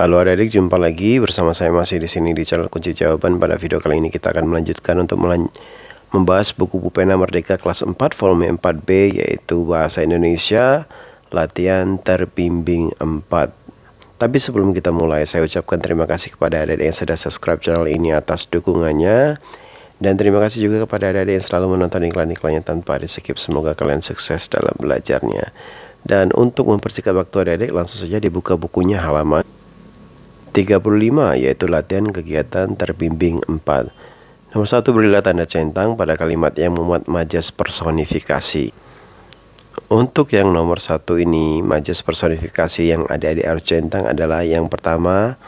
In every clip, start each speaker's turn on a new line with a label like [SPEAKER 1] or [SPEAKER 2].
[SPEAKER 1] Halo adik-adik, jumpa lagi bersama saya masih di sini di channel Kunci Jawaban. Pada video kali ini kita akan melanjutkan untuk melan membahas buku Pupena Merdeka kelas 4 volume 4B yaitu Bahasa Indonesia Latihan Terbimbing 4. Tapi sebelum kita mulai, saya ucapkan terima kasih kepada adik-adik yang sudah subscribe channel ini atas dukungannya. Dan terima kasih juga kepada adik-adik yang selalu menonton iklan-iklannya tanpa di skip. Semoga kalian sukses dalam belajarnya. Dan untuk mempersingkat waktu adik-adik, langsung saja dibuka bukunya halaman 35 yaitu latihan kegiatan terbimbing 4. Nomor 1 berilah tanda centang pada kalimat yang memuat majas personifikasi. Untuk yang nomor satu ini, majas personifikasi yang ada di air centang adalah yang pertama,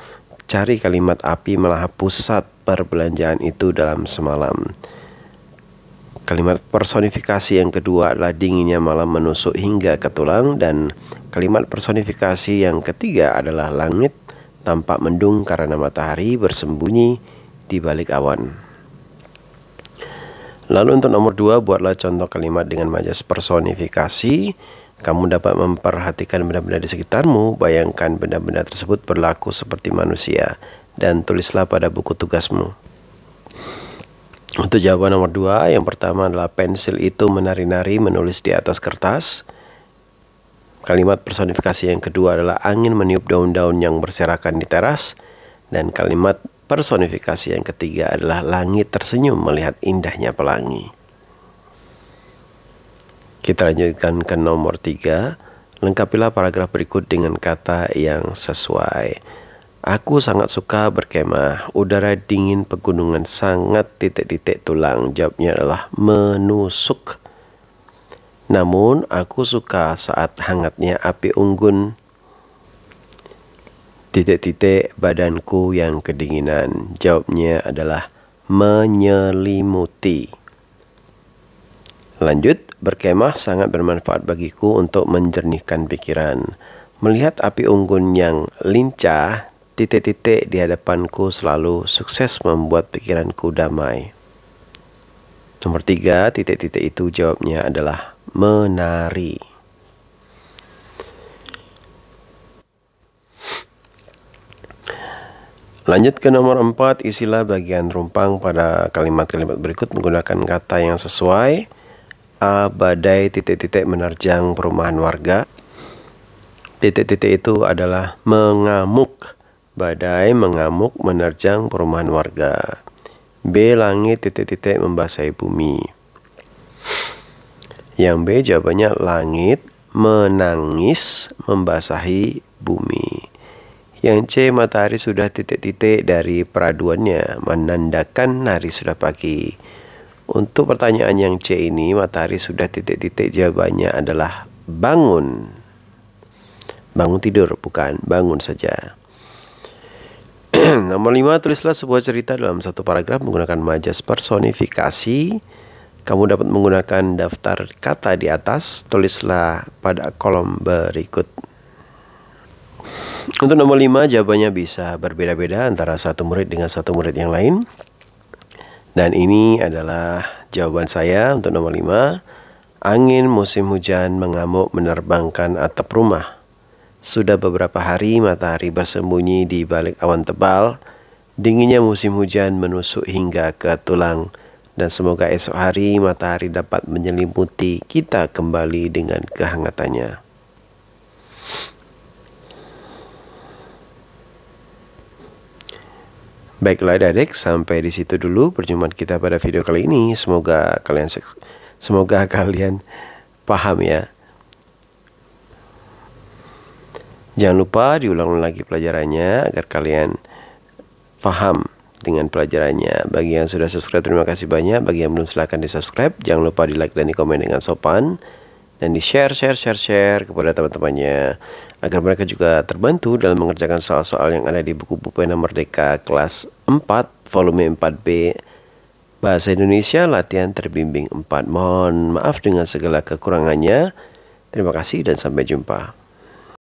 [SPEAKER 1] cari kalimat api melahap pusat perbelanjaan itu dalam semalam. Kalimat personifikasi yang kedua adalah dinginnya malam menusuk hingga ke tulang dan kalimat personifikasi yang ketiga adalah langit tampak mendung karena matahari bersembunyi di balik awan. Lalu untuk nomor dua, buatlah contoh kalimat dengan majas personifikasi. Kamu dapat memperhatikan benda-benda di sekitarmu, bayangkan benda-benda tersebut berlaku seperti manusia, dan tulislah pada buku tugasmu. Untuk jawaban nomor dua, yang pertama adalah pensil itu menari-nari menulis di atas kertas. Kalimat personifikasi yang kedua adalah angin meniup daun-daun yang berserakan di teras. Dan kalimat personifikasi yang ketiga adalah langit tersenyum melihat indahnya pelangi. Kita lanjutkan ke nomor tiga. Lengkapilah paragraf berikut dengan kata yang sesuai. Aku sangat suka berkemah. Udara dingin pegunungan sangat titik-titik tulang. Jawabnya adalah menusuk. Namun aku suka saat hangatnya api unggun titik-titik badanku yang kedinginan. Jawabnya adalah menyelimuti. Lanjut, berkemah sangat bermanfaat bagiku untuk menjernihkan pikiran. Melihat api unggun yang lincah, titik-titik di hadapanku selalu sukses membuat pikiranku damai. Nomor tiga, titik-titik itu jawabnya adalah menari. Lanjut ke nomor 4, isilah bagian rumpang pada kalimat-kalimat berikut menggunakan kata yang sesuai. A, badai, titik-titik menerjang perumahan warga. Titik-titik itu adalah mengamuk. Badai mengamuk menerjang perumahan warga. B, langit, titik-titik membasahi bumi. Yang B jawabannya langit menangis membasahi bumi. Yang C matahari sudah titik-titik dari peraduannya menandakan hari sudah pagi. Untuk pertanyaan yang C ini matahari sudah titik-titik jawabannya adalah bangun. Bangun tidur bukan bangun saja. Nomor 5 tulislah sebuah cerita dalam satu paragraf menggunakan majas personifikasi kamu dapat menggunakan daftar kata di atas, tulislah pada kolom berikut. Untuk nomor 5 jawabannya bisa berbeda-beda antara satu murid dengan satu murid yang lain. Dan ini adalah jawaban saya untuk nomor 5. Angin musim hujan mengamuk menerbangkan atap rumah. Sudah beberapa hari matahari bersembunyi di balik awan tebal. Dinginnya musim hujan menusuk hingga ke tulang dan semoga esok hari matahari dapat menyelimuti kita kembali dengan kehangatannya. Baiklah adik, adik sampai di situ dulu perjumpaan kita pada video kali ini. Semoga kalian semoga kalian paham ya. Jangan lupa diulang lagi pelajarannya agar kalian paham dengan pelajarannya. Bagi yang sudah subscribe terima kasih banyak. Bagi yang belum silahkan di subscribe. Jangan lupa di like dan di komen dengan sopan dan di share share share share kepada teman-temannya agar mereka juga terbantu dalam mengerjakan soal-soal yang ada di buku buku Pena Merdeka kelas 4 volume 4B Bahasa Indonesia latihan terbimbing 4. Mohon maaf dengan segala kekurangannya. Terima kasih dan sampai jumpa.